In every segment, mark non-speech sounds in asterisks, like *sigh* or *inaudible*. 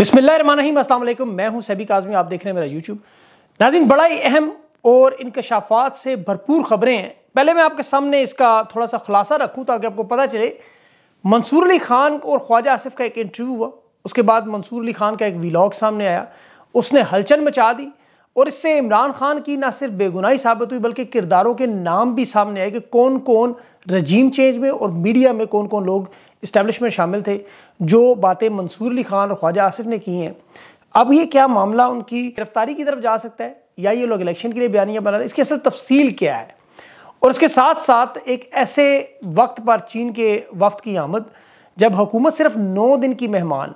अस्सलाम वालेकुम मैं हूं सभी काजमी आप देख रहे हैं मेरा यूट्यूब नाजिन बड़ा ही अहम और इनकशाफात से भरपूर खबरें हैं पहले मैं आपके सामने इसका थोड़ा सा खुलासा रखूँ ताकि आपको पता चले मंसूर अली खान और ख्वाजा आसिफ का एक इंटरव्यू हुआ उसके बाद मंसूर अली खान का एक व्लाग सामने आया उसने हलचल मचा दी और इससे इमरान खान की ना सिर्फ बेगुनाही साबित हुई बल्कि किरदारों के नाम भी सामने आए कि कौन कौन रजीम चेंज में और मीडिया में कौन कौन लोग इस्टेब्लिश शामिल थे जो बातें मंसूर अली खान और ख्वाजा आसिफ ने की हैं अब ये क्या मामला उनकी गिरफ्तारी की तरफ जा सकता है या ये लोग इलेक्शन के लिए बयानियाँ बना रहे इसकी असल तफसील क्या है और इसके साथ साथ एक ऐसे वक्त पर चीन के वफ्त की आमद जब हुकूमत सिर्फ नौ दिन की मेहमान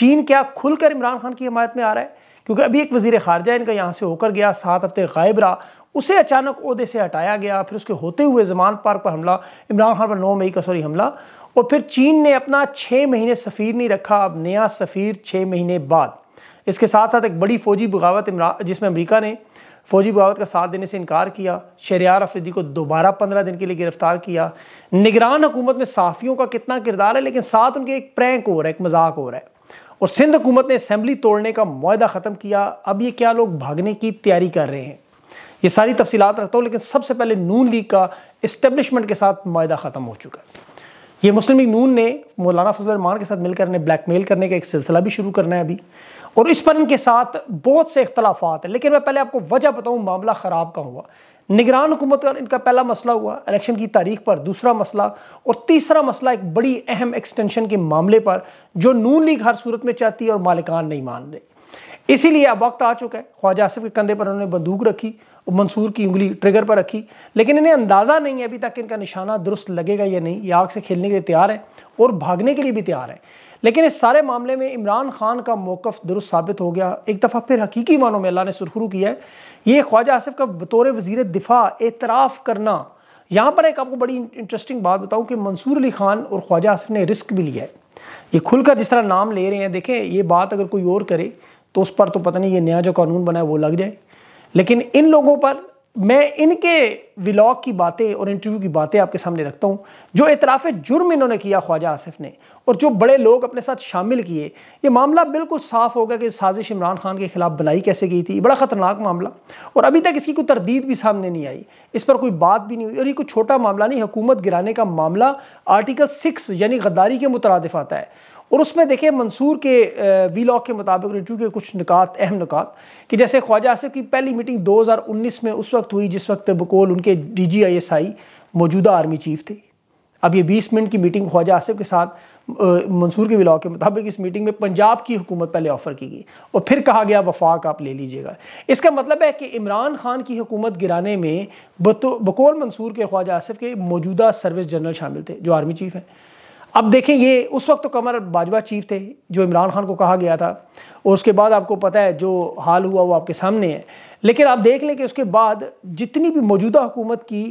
चीन क्या खुलकर इमरान खान की हमायत में आ रहा है क्योंकि अभी एक वजीर खारजा इनका यहाँ से होकर गया सात हफ्ते गायब रहा उसे अचानक अहदे से हटाया गया फिर उसके होते हुए जमान पार्क पर हमला इमरान खान पर नौ मई का सॉरी हमला और फिर चीन ने अपना छः महीने सफ़ीर नहीं रखा अब नया सफ़ीर छः महीने बाद इसके साथ साथ एक बड़ी फ़ौजी बगावत जिसमें अमरीका ने फौजी बगावत का साथ देने से इनकार किया शरियार अफरीदी को दोबारा पंद्रह दिन के लिए गिरफ्तार किया निगरान हुकूमत में साफ़ियों का कितना किरदार है लेकिन साथ उनके एक प्रैंक हो रहा है एक मजाक हो रहा है और सिंध हुकूमत ने असम्बली तोड़ने का माहा ख़त्म किया अब ये क्या लोग भागने की तैयारी कर रहे हैं ये सारी तफसीत रखता हूँ लेकिन सबसे पहले नून लीग का इस्टबलिशमेंट के साथ माहा ख़त्म हो चुका है ये मुस्लिम लीग नून ने मौलाना फजल रहमान के साथ मिलकर ने ब्लैकमेल करने का एक सिलसिला भी शुरू करना है अभी और इस पर इनके साथ बहुत से इख्तलाफात हैं लेकिन मैं पहले आपको वजह बताऊँ मामला ख़राब का हुआ निगरान हुकूमत का इनका पहला मसला हुआ इलेक्शन की तारीख पर दूसरा मसला और तीसरा मसला एक बड़ी अहम एक्सटेंशन के मामले पर जो नून लीग हर सूरत में चाहती है और मालिकान नहीं मान रहे इसीलिए अब वक्त आ चुका है ख्वाजा आसिफ के कंधे पर उन्होंने बंदूक रखी मंसूर की उंगली ट्रिगर पर रखी लेकिन इन्हें अंदाज़ा नहीं है अभी तक इनका निशाना दुरुस्त लगेगा या नहीं ये आग से खेलने के लिए तैयार है और भागने के लिए भी तैयार है लेकिन इस सारे मामले में इमरान खान का मौक़ दुरुस्त साबित हो गया एक दफ़ा फिर हकीकी मानों में अल्लाह ने सुरखरू किया है ये ख्वाजा आसिफ का बतौर वजीर दिफा एतराफ़ करना यहाँ पर एक आपको बड़ी इंटरेस्टिंग बात बताऊँ कि मंसूर अली खान और ख्वाजा आसिफ ने रिस्क भी लिया है ये खुलकर जिस तरह नाम ले रहे हैं देखें ये बात अगर कोई और करे तो उस पर तो पता नहीं ये नया जो कानून बना है वो लग जाए लेकिन इन लोगों पर मैं इनके विलॉग की बातें और इंटरव्यू की बातें आपके सामने रखता हूँ जो इतराफ़ जुर्म इन्होंने किया ख्वाजा आसिफ ने और जो बड़े लोग अपने साथ शामिल किए ये मामला बिल्कुल साफ होगा कि साजिश इमरान खान के खिलाफ बनाई कैसे गई थी बड़ा ख़तरनाक मामला और अभी तक इसकी कोई तरदीद भी सामने नहीं आई इस पर कोई बात भी नहीं हुई और ये कोई छोटा मामला नहीं हुकूमत गिराने का मामला आर्टिकल सिक्स यानी गद्दारी के मुतरद आता है और उसमें देखिए मंसूर के वी के मुताबिक रिटू के कुछ निकात अहम निकात कि जैसे ख्वाजा आसिफ की पहली मीटिंग 2019 में उस वक्त हुई जिस वक्त बकोल उनके D G I S I मौजूदा आर्मी चीफ थे अब ये 20 मिनट की मीटिंग ख्वाजा आसिफ के साथ मंसूर के ब्लॉग के मुताबिक इस मीटिंग में पंजाब की हुकूमत पहले ऑफ़र की गई और फिर कहा गया वफाक आप ले लीजिएगा इसका मतलब है कि इमरान खान की हुकूमत गिराने में बकौल मंसूर के ख्वाजा आसिफ के मौजूदा सर्विस जनरल शामिल थे जो आर्मी चीफ हैं अब देखें ये उस वक्त तो कमर बाजवा चीफ थे जो इमरान खान को कहा गया था और उसके बाद आपको पता है जो हाल हुआ वो आपके सामने है लेकिन आप देख लें कि उसके बाद जितनी भी मौजूदा हुकूमत की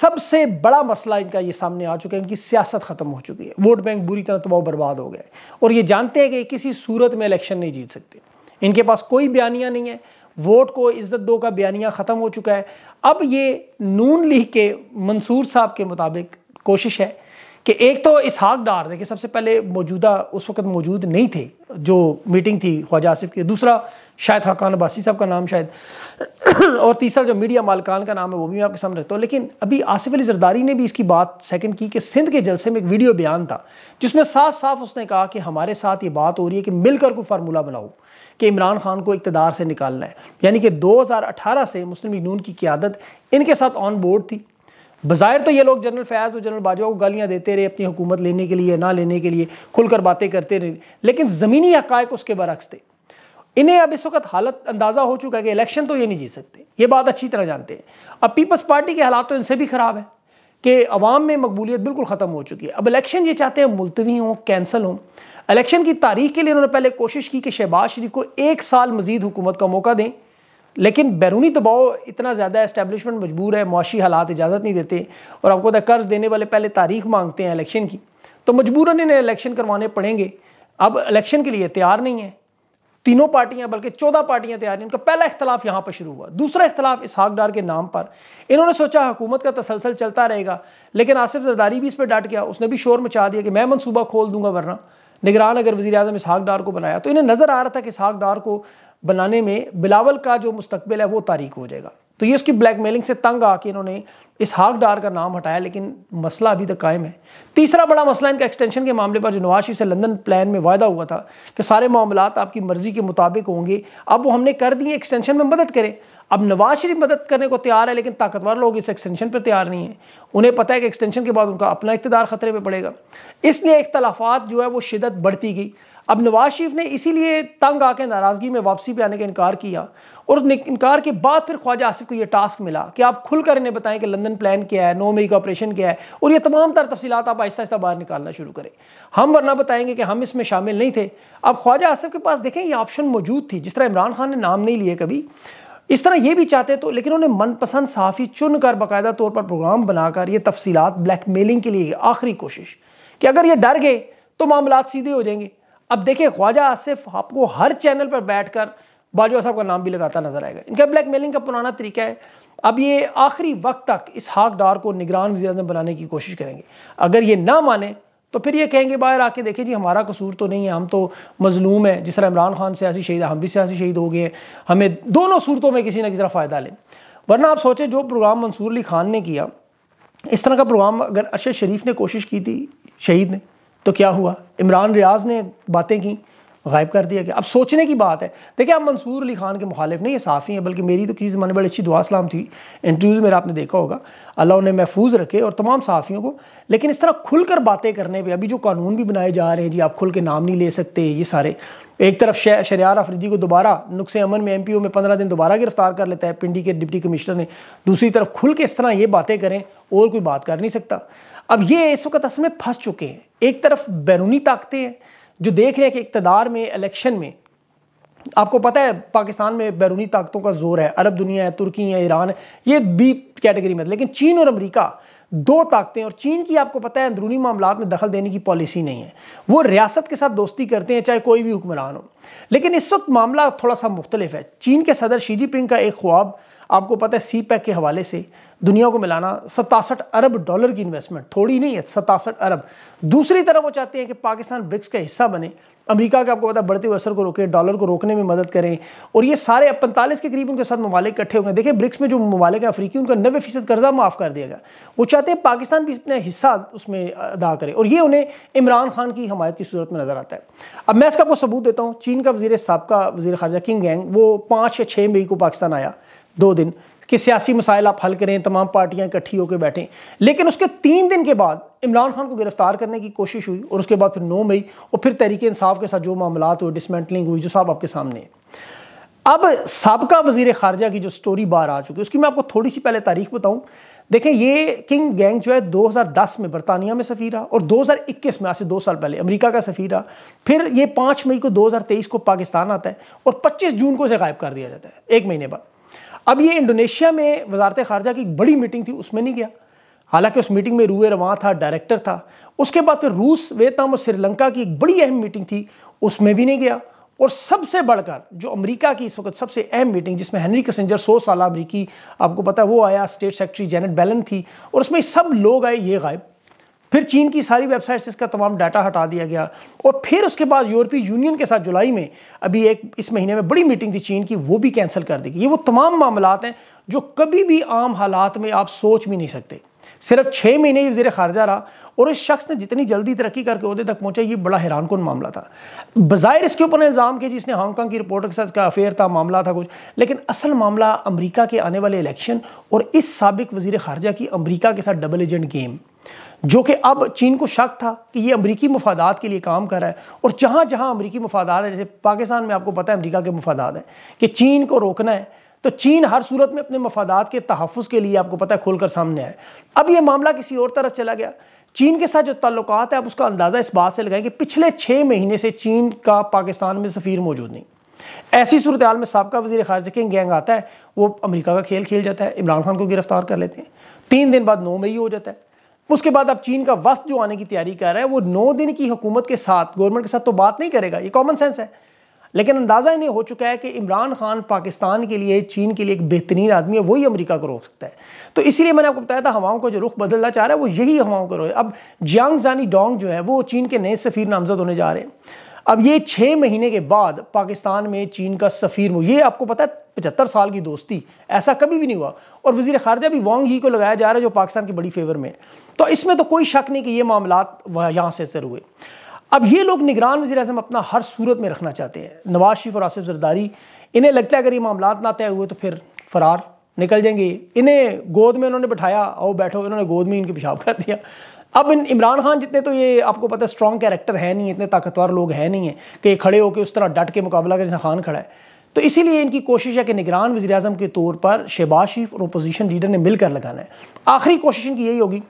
सबसे बड़ा मसला इनका ये सामने आ चुका है इनकी सियासत ख़त्म हो चुकी है वोट बैंक बुरी तरह तबाह बर्बाद हो गया और ये जानते हैं कि किसी सूरत में इलेक्शन नहीं जीत सकते इनके पास कोई बयानिया नहीं है वोट को इज्जत दो का बयानियाँ ख़त्म हो चुका है अब ये नून लीग के मंसूर साहब के मुताबिक कोशिश है कि एक तो इसहाक डार देखिए सबसे पहले मौजूदा उस वक्त मौजूद नहीं थे जो मीटिंग थी ख्वाजा आसिफ की दूसरा शायद हकान अब्बासी साहब का नाम शायद *clears throat* और तीसरा जो मीडिया मालकान का नाम है वो भी मैं आपके सामने रखता हूँ लेकिन अभी आसिफ अली जरदारी ने भी इसकी बात सेकंड की कि सिंध के जलसे में एक वीडियो बयान था जिसमें साफ साफ उसने कहा कि हमारे साथ ये बात हो रही है कि मिलकर कोई फार्मूला बनाओ कि इमरान खान को इकतदार से निकालना है यानी कि दो से मुस्लिम लीग नून की क्यादत इनके साथ ऑन बोर्ड थी बाज़ाहिर तो ये लोग जनरल फयाज और जनरल बाजवा को गालियाँ देते रहे अपनी हुकूमत लेने के लिए ना लेने के लिए खुलकर बातें करते रहे लेकिन ज़मीनी हकायक उसके बरक्स थे इन्हें अब इस वक्त हालत अंदाज़ा हो चुका है कि इलेक्शन तो ये नहीं जीत सकते ये बात अच्छी तरह जानते हैं अब पीपल्स पार्टी के हालात तो इनसे भी ख़राब है कि अवाम में मकबूलियत बिल्कुल ख़त्म हो चुकी है अब इलेक्शन ये चाहते हैं मुलतवी हों कैंसल हों इलेक्शन की तारीख के लिए उन्होंने पहले कोशिश की कि शहबाज शरीफ को एक साल मजीद हुकूमत का मौका दें लेकिन बैरूनी दबाव इतना ज़्यादा इस्टेबलिशमेंट मजबूर है मुशी हालात इजाज़त नहीं देते और आपको पता कर्ज़ देने वाले पहले तारीख मांगते हैं इलेक्शन की तो मजबूरन इन्हें इलेक्शन करवाने पड़ेंगे अब इलेक्शन के लिए तैयार नहीं है तीनों पार्टियां बल्कि चौदह पार्टियां तैयार हैं उनका पहला इख्तलाफ यहाँ पर शुरू हुआ दूसरा इख्तलाफ इसहाक डार के नाम पर इन्होंने सोचा हुकूमत का तसलसल चलता रहेगा लेकिन आसिफ जरदारी भी इस पर डांट गया उसने भी शोर मचा दिया कि मैं मनसूबा खोल दूंगा वरना निगरान अगर वजी अजम इसहाक डार को बनाया तो इन्हें नज़र आ रहा था कि इसहाक डार को बनाने में बिलावल का जो मुस्तबिल है वो तारीख हो जाएगा तो ये उसकी ब्लैकमेलिंग से तंग आके इन्होंने इस हाक डार का नाम हटाया लेकिन मसला अभी तक कायम है तीसरा बड़ा मसला इनका एक्सटेंशन के मामले पर जो नवाज शरीफ से लंदन प्लान में वायदा हुआ था कि सारे मामला आपकी मर्जी के मुताबिक होंगे अब वो हमने कर दिए एक्सटेंशन में मदद करें अब नवाज शरीफ मदद करने को तैयार है लेकिन ताकतवर लोग इस एक्सटेंशन पर तैयार नहीं है उन्हें पता है कि एक्सटेंशन के बाद उनका अपना इकतदार खतरे में पड़ेगा इसलिए इख्तलाफा जो है वो शिदत बढ़ती गई अब नवाज शरीफ ने इसीलिए तंग आके नाराज़गी में वापसी पे आने का इनकार किया और इनकार के बाद फिर ख्वाजा आसिफ को ये टास्क मिला कि आप खुलकर इन्हें बताएं कि लंदन प्लान क्या है नौ मई का ऑपरेशन क्या है और ये तमाम तर तफसीत आप आहिस्ता आहिस्ता बाहर निकालना शुरू करें हम वरना बताएंगे कि हम इसमें शामिल नहीं थे अब ख्वाजा आसिफ के पास देखें ये ऑप्शन मौजूद थी जिस तरह इमरान खान ने नाम नहीं लिए कभी इस तरह ये भी चाहते तो लेकिन उन्हें मनपसंद साफ़ी चुन कर बाकायदा तौर पर प्रोग्राम बनाकर ये तफसीत ब्लैक मेलिंग के लिए आखिरी कोशिश कि अगर ये डर गए तो मामला सीधे हो जाएंगे अब देखिए ख्वाजा आसिफ आपको हर चैनल पर बैठकर बाजवा साहब का नाम भी लगाता नजर आएगा इनका ब्लैक मेलिंग का पुराना तरीका है अब ये आखिरी वक्त तक इस हाक डार को निगरान वजी अजम बनाने की कोशिश करेंगे अगर ये ना माने तो फिर ये कहेंगे बाहर आके देखें जी हमारा कसूर तो नहीं है हम तो मजलूम है जिस तरह इमरान खान सियासी शहीद हम भी सियासी शहीद हो गए हमें दोनों सूरतों में किसी ना किसी तरह फ़ायदा लें वरना आप सोचें जो प्रोग्राम मंसूर अली खान ने किया इस तरह का प्रोग्राम अगर अरशद शरीफ ने कोशिश की थी शहीद ने तो क्या हुआ इमरान रियाज ने बातें की गायब कर दिया गया अब सोचने की बात है देखिए आप मंसूर अली खान के मुखालिफ नहीं ये साफ़ी हैं बल्कि मेरी तो किसी ज़माने बड़ी अच्छी दुआ सलाम थी इंटरव्यू मेरा आपने देखा होगा अल्लाह उन्हें महफूज रखे और तमाम साफ़ियों को लेकिन इस तरह खुल कर बातें करने पर अभी जो कानून भी बनाए जा रहे हैं जी आप खुल के नाम नहीं ले सकते ये सारे एक तरफ शरियार अफरीदी को दोबारा नुस्ख अमन में एम पी ओ में पंद्रह दिन दोबारा गिरफ्तार कर लेता है पिंडी के डिप्टी कमिश्नर ने दूसरी तरफ खुल के इस तरह ये बातें करें और कोई बात कर नहीं सकता अब ये इस वक्त असल में फंस चुके हैं एक तरफ बैरूनी ताकतें हैं जो देख रहे हैं कि इकतदार में इलेक्शन में आपको पता है पाकिस्तान में बैरूनी ताकतों का जोर है अरब दुनिया है तुर्की है ईरान है ये बी कैटेगरी में लेकिन चीन और अमेरिका दो ताकतें और चीन की आपको पता है अंदरूनी मामला में दखल देने की पॉलिसी नहीं है वो रियासत के साथ दोस्ती करते हैं चाहे कोई भी हुक्मरान हो लेकिन इस वक्त मामला थोड़ा सा मुख्तलिफ है चीन के सदर शी पिंग का एक ख्वाब आपको पता है सी पैक e के हवाले से दुनिया को मिलाना सतासठ अरब डॉलर की इन्वेस्टमेंट थोड़ी नहीं है सतासठ अरब दूसरी तरफ वो चाहते हैं कि पाकिस्तान ब्रिक्स का हिस्सा बने अमेरिका का आपको पता है बढ़ते हुए असर को रोके डॉलर को रोकने में मदद करें और ये सारे अब पैंतालीस के करीब उनके साथ ममालिक इकट्ठे हो गए देखिए ब्रिक्स में जो ममालिक अफ्रीकी उनका नब्बे फीसद कर्जा माफ़ कर दिया गया वो चाहते हैं पाकिस्तान भी अपना हिस्सा उसमें अदा करे और ये उन्हें इमरान खान की हमायत की सूरत में नज़र आता है अब मैं इसका आपको सबूत देता हूँ चीन का वजीर सबका वजी खारजा किंग गैंग वो पाँच या छः मई को पाकिस्तान आया दो दिन कि सियासी मसाइल आप हल करें तमाम पार्टियां इकट्ठी होकर बैठें लेकिन उसके तीन दिन के बाद इमरान खान को गिरफ्तार करने की कोशिश हुई और उसके बाद फिर नौ मई और फिर तहरीक इंसाफ के साथ जो मामला हुए डिसमेंटलिंग हुई जो साहब आपके सामने है अब सबका वजीर खारजा की जो स्टोरी बाहर आ चुकी है उसकी मैं आपको थोड़ी सी पहले तारीख बताऊं देखें ये किंग गैंग जो है 2010 में बरतानिया में सफ़ी रहा और 2021 में आज से दो साल पहले अमेरिका का सफ़ी रहा फिर ये 5 मई को 2023 को पाकिस्तान आता है और 25 जून को इसे गायब कर दिया जाता है एक महीने बाद अब ये इंडोनेशिया में वजारत खारजा की बड़ी मीटिंग थी उसमें नहीं गया हालांकि उस मीटिंग में रूए रवा था डायरेक्टर था उसके बाद फिर रूस वियतनाम और श्रीलंका की एक बड़ी अहम मीटिंग थी उसमें भी नहीं गया और सबसे बढ़कर जो अमेरिका की इस वक्त सबसे अहम मीटिंग जिसमें हेनरी कसेंजर सौ साल अमरीकी आपको पता है वो आया स्टेट सेक्रेटरी जेनेट बैलन थी और उसमें सब लोग आए ये गायब फिर चीन की सारी वेबसाइट से इसका तमाम डाटा हटा दिया गया और फिर उसके बाद यूरोपीय यूनियन के साथ जुलाई में अभी एक इस महीने में बड़ी मीटिंग थी चीन की वो भी कैंसिल कर दी गई ये वो तमाम मामला हैं जो कभी भी आम हालात में आप सोच भी नहीं सकते सिर्फ छः महीने ये वजीर खारजा रहा और उस शख्स ने जितनी जल्दी तरक्की करके अहदे तक पहुंचा ये बड़ा हैरान कन मामला था बाहर इसके ऊपर इल्ज़ाम किया जिसने हांगकॉन्ग की रिपोर्टर के साथ का अफेयर था मामला था कुछ लेकिन असल मामला अमरीका के आने वाले इलेक्शन और इस सबक वजीर खारजा की अमरीका के साथ डबल एजेंट गेम जो कि अब चीन को शक था कि ये अमरीकी मफादात के लिए काम कर रहा है और जहाँ जहाँ अमरीकी मफादात है जैसे पाकिस्तान में आपको पता है अमरीका के मफादात हैं कि चीन को रोकना है तो चीन हर सूरत में अपने मफादात के तहफ़ के लिए आपको पता है खोल कर सामने आया अब ये मामला किसी और तरफ चला गया चीन के साथ जो ताल्लुक है आप उसका अंदाज़ा इस बात से लगाएं कि पिछले छः महीने से चीन का पाकिस्तान में सफ़ीर मौजूद नहीं ऐसी सूरत में सबका वजी खारजा के गैंग आता है वो अमरीका का खेल खेल जाता है इमरान खान को गिरफ्तार कर लेते हैं तीन दिन बाद नौ मई हो जाता है उसके बाद अब चीन का वक्त जो आने की तैयारी कर रहा है वो नौ दिन की हुकूमत के साथ गवर्नमेंट के साथ तो बात नहीं करेगा ये कॉमन सेंस है लेकिन अंदाज़ा इन्हें हो चुका है कि इमरान खान पाकिस्तान के लिए चीन के लिए एक बेहतरीन आदमी है वही अमेरिका को रोक सकता है तो इसीलिए मैंने आपको बताया था हवाओं का जो रुख बदलना चाह रहा है वो यही हवाओं का रोक अब जियांग जानी डोंग जो है वो चीन के नए सफ़ीर नामजद होने जा रहे हैं अब ये छः महीने के बाद पाकिस्तान में चीन का सफ़ीर ये आपको पता है पचहत्तर साल की दोस्ती ऐसा कभी भी नहीं हुआ और वजीर खारजा भी वांग ही को लगाया जा रहा है जो पाकिस्तान की बड़ी फेवर में तो इसमें तो कोई शक नहीं कि ये मामला यहाँ से असर हुए अब ये लोग निगरान वजी अजम अपना हर सूरत में रखना चाहते हैं नवाज शरीफ और आसिफ जरदारी इन्हें लगता है अगर ये मामला ना तय हुए तो फिर फरार निकल जाएंगे इन्हें गोद में इन्होंने बैठाया आओ बैठो इन्होंने गोद में इनके पेशाब कर दिया अब इमरान खान जितने तो ये आपको पता है स्ट्रॉन्ग कैरेक्टर है नहीं इतने ताकतवर लोग हैं नहीं है कि खड़े होकर उस तरह डट के मुकाबला करें खान खड़ा है तो इसीलिए इनकी कोशिश है कि निगरान वजी अजम के तौर पर शहबाज शरीफ और अपोजिशन लीडर ने मिलकर लगाना है आखिरी कोशिश इनकी यही होगी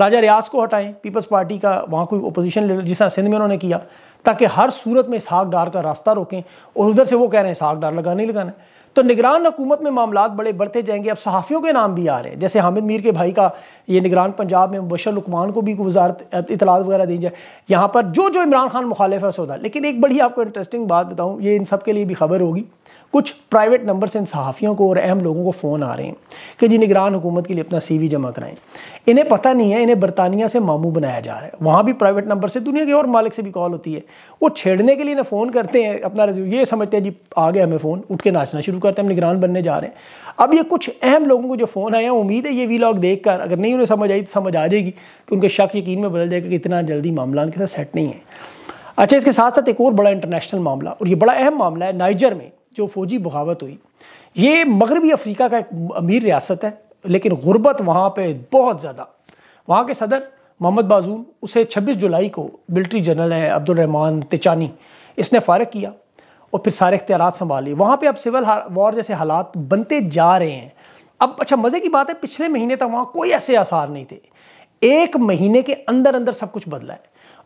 राजा रियाज को हटाएं पीपल्स पार्टी का वहाँ कोई अपोजिशन लीडर जिस तरह सिंध में उन्होंने किया ताकि हर सूरत में इसहाक डार का रास्ता रोकें और उधर से वो कह रहे हैं इसहाक डार लगाना ही लगाना है तो निगरान हुकूमत में मामला बड़े बढ़ते जाएंगे अब सहाफ़ियों के नाम भी आ रहे हैं जैसे हामिद मीर के भाई का ये निगरान पंजाब में बशर लकमान को भी वजारत इतलात वगैरह दी जाए यहाँ पर जो जो इमरान खान मुखालिफ है सौदा लेकिन एक बड़ी आपको इंटरेस्टिंग बात बताऊँ ये इन सब के लिए भी खबर होगी कुछ प्राइवेट नंबर से इन सहाफ़ियों को और अहम लोगों को फ़ोन आ रहे हैं कि जी निगरान हुकूमत के लिए अपना सी वी जमा कराएं इन्हें पता नहीं है इन्हें बरतानिया से मामू बनाया जा रहा है वहाँ भी प्राइवेट नंबर से दुनिया के और मालिक से भी कॉल होती है वो छेड़ने के लिए ना फ़ोन करते हैं अपना ये समझते हैं जी आ गया हमें फ़ोन उठ के नाचना शुरू करते हैं हम निगरान बनने जा रहे हैं अब ये कुछ अहम लोगों को जो फ़ोन आया उम्मीद है ये वी लॉग देख कर अगर नहीं उन्हें समझ आई तो समझ आ जाएगी कि उनके शक यकीन में बदल जाएगा कि इतना जल्दी मामला उनके साथ सेट नहीं है अच्छा इसके साथ साथ एक और बड़ा इंटरनेशनल मामला और ये बड़ा अहम मामला है नाइजर में जो फौजी बगावत हुई ये मगरबी अफ्रीका का एक अमीर रियासत है लेकिन गुर्बत वहाँ पे बहुत ज़्यादा वहाँ के सदर मोहम्मद बाजून उसे 26 जुलाई को मिल्ट्री जनरल है अब्दुलरहमान तिचानी इसने फारग किया और फिर सारे इख्तियार संभाले वहाँ पे अब सिविल वॉर जैसे हालात बनते जा रहे हैं अब अच्छा मज़े की बात है पिछले महीने तक वहाँ कोई ऐसे आसार नहीं थे एक महीने के अंदर अंदर सब कुछ बदला है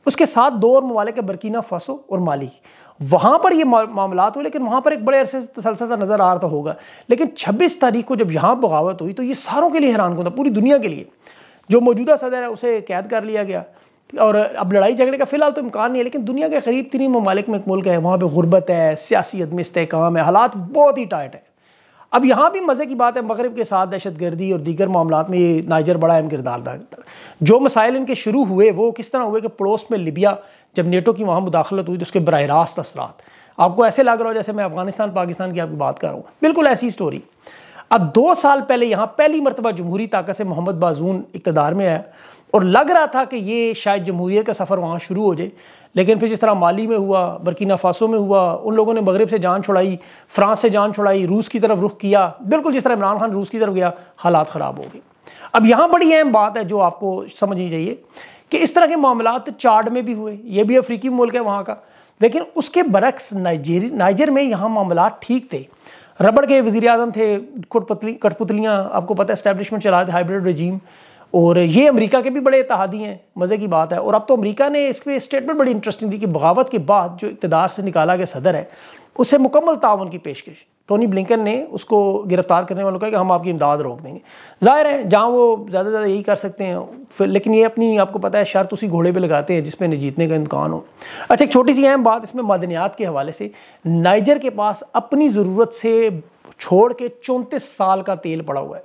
उसके साथ दो और ममालिक बरकीना फसो और माली वहाँ पर ये मामला हुए लेकिन वहाँ पर एक बड़े अरसे तसलसल सा नज़र आ रहा तो होगा लेकिन छब्बीस तारीख को जब यहाँ बगावत हुई तो ये सारों के लिए हैरान था पूरी दुनिया के लिए जो मौजूदा सदर है उसे कैद कर लिया गया और अब लड़ाई झगड़े का फिलहाल तो इम्कान नहीं है लेकिन दुनिया के करीब तीन ममालिक में एक मुल्क है वहाँ पर गुर्बत है सियासी अदम इसकाम है हालात बहुत ही टाइट है अब यहाँ भी मज़े की बात है मगरब के साथ दहशत गर्दी और दीगर मामला में ये नाइजर बड़ा अहम किरदार अदा करता है जो मसाइल इनके शुरू हुए वो किस तरह हुए कि पड़ोस में लिबिया जब नेटो की वहाँ मुदाखलत हुई तो उसके बरह रास्त असरात आपको ऐसे लग रहा हो जैसे मैं अफगानिस्तान पाकिस्तान की आपकी बात कर रहा हूँ बिल्कुल ऐसी स्टोरी अब दो साल पहले यहाँ पहली मरतबा जमहूरी ताकत से मोहम्मद बाजून इकतदार में आया और लग रहा था कि ये शायद जमहूरीत का सफ़र वहाँ शुरू हो जाए लेकिन फिर जिस तरह माली में हुआ बरकीना फासो में हुआ उन लोगों ने मगरब से जान छुड़ाई फ्रांस से जान छुड़ाई रूस की तरफ रुख किया बिल्कुल जिस तरह इमरान खान रूस की तरफ गया हालात ख़राब हो गए अब यहाँ बड़ी अहम बात है जो आपको समझनी चाहिए कि इस तरह के मामला चार्ड में भी हुए ये भी अफ्रीकी मुल्क है वहाँ का लेकिन उसके बरक्स नाइजेरी नाइजर में यहाँ मामला ठीक थे रबड़ के वजी अजम थे कठपुतलियाँ आपको पता है इस्टेबलिशमेंट चला थे हाइब्रिड रजीम और ये अमेरिका के भी बड़े इतिहादी हैं मज़े की बात है और अब तो अमेरिका ने इस पर स्टेटमेंट बड़ी इंटरेस्टिंग दी कि बगावत के बाद जो इकतदार से निकाला गया सदर है उसे मुकम्मल तावन की पेशकश टोनी ब्लिंकन ने उसको गिरफ्तार करने वालों का कि हम आपकी इमदाद रोक देंगे जाहिर है जहाँ वो ज़्यादा से ज़्यादा यही कर सकते हैं फिर लेकिन ये अपनी आपको पता है शर्त उसी घोड़े पे लगाते हैं जिसमें जीतने का इम्कान हो अच्छा एक छोटी सी अहम बात इसमें मदनियात के हवाले से नाइजर के पास अपनी ज़रूरत से छोड़ के चौंतीस साल का तेल पड़ा हुआ है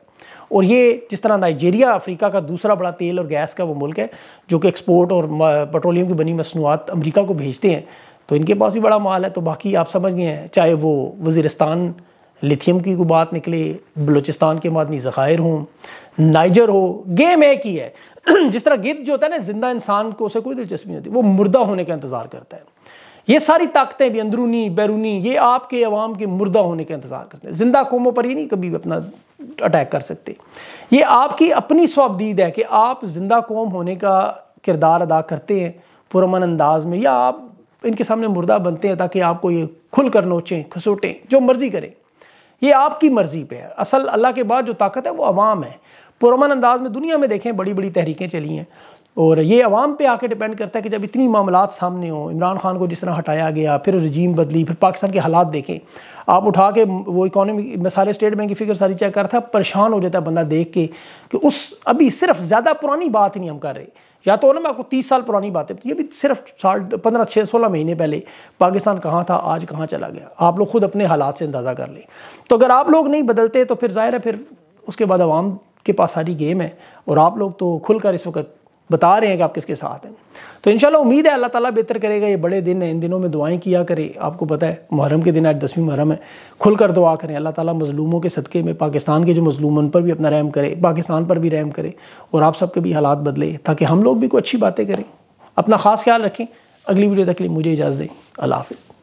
और ये जिस तरह नाइजीरिया अफ्रीका का दूसरा बड़ा तेल और गैस का वो मुल्क है जो कि एक्सपोर्ट और पेट्रोलियम की बनी मसनूआत अमरीका को भेजते हैं तो इनके पास भी बड़ा माल है तो बाकी आप समझ गए हैं चाहे वो वजीरस्तान लिथियम की को बात निकले बलूचिस्तान के मादनी ज़ख़ायर हों नाइजर हो गेम एक ही है *clears throat* जिस तरह गिद्ध जो होता है ना जिंदा इंसान को उसे कोई दिलचस्पी नहीं होती वो मुर्दा होने का इंतज़ार करता है ये सारी ताकतें भी अंदरूनी बैरूनी ये आपके अवाम के मुर्दा होने का इंतज़ार करते हैं जिंदा कौमों पर ही नहीं कभी अपना अटैक कर सकते ये आपकी अपनी स्वाबदीद है कि आप जिंदा कौम होने का किरदार अदा करते हैं पुरमन अंदाज में या आप इनके सामने मुर्दा बनते हैं ताकि आपको ये खुल कर नोचें खसोटें जो मर्ज़ी करें ये आपकी मर्ज़ी पे है असल अल्लाह के बाद जो ताकत है वो अवाम है पुरमन अंदाज में दुनिया में देखें बड़ी बड़ी तहरीकें चली हैं और ये आवाम पे आके डिपेंड करता है कि जब इतनी मामला सामने हो इमरान खान को जिस तरह हटाया गया फिर रजीम बदली फिर पाकिस्तान के हालात देखें आप उठा के वो इकोनॉमी मैं सारे स्टेट बैंक की फिक्र सारी चेक करता है परेशान हो जाता है बंदा देख के कि उस अभी सिर्फ ज़्यादा पुरानी बात ही नहीं हम कर रहे या तो ना मैं आपको तीस साल पुरानी बात है ये भी सिर्फ साल पंद्रह छः सोलह महीने पहले पाकिस्तान कहाँ था आज कहाँ चला गया आप लोग खुद अपने हालात से अंदाज़ा कर लें तो अगर आप लोग नहीं बदलते तो फिर ज़ाहिर है फिर उसके बाद आवाम के पास सारी गेम है और आप लोग तो खुलकर इस वक्त बता रहे हैं कि आप किसके साथ हैं तो शाला उम्मीद है अल्लाह ताला बेहतर करेगा ये बड़े दिन हैं इन दिनों में दुआएं किया करें आपको पता है मुहरम के दिन आज दसवीं मुहर्रम है खुलकर दुआ करें अल्लाह ताला मजलूमों के सदक़े में पाकिस्तान के जो मजलूम उन पर भी अपना रहम करे पाकिस्तान पर भी रहम करे और आप सबके भी हालात बदले ताकि हम लोग भी कोई अच्छी बातें करें अपना ख़ास ख्याल रखें अगली वीडियो तक के लिए मुझे इजाज़त दें अल्लाह हाफिज़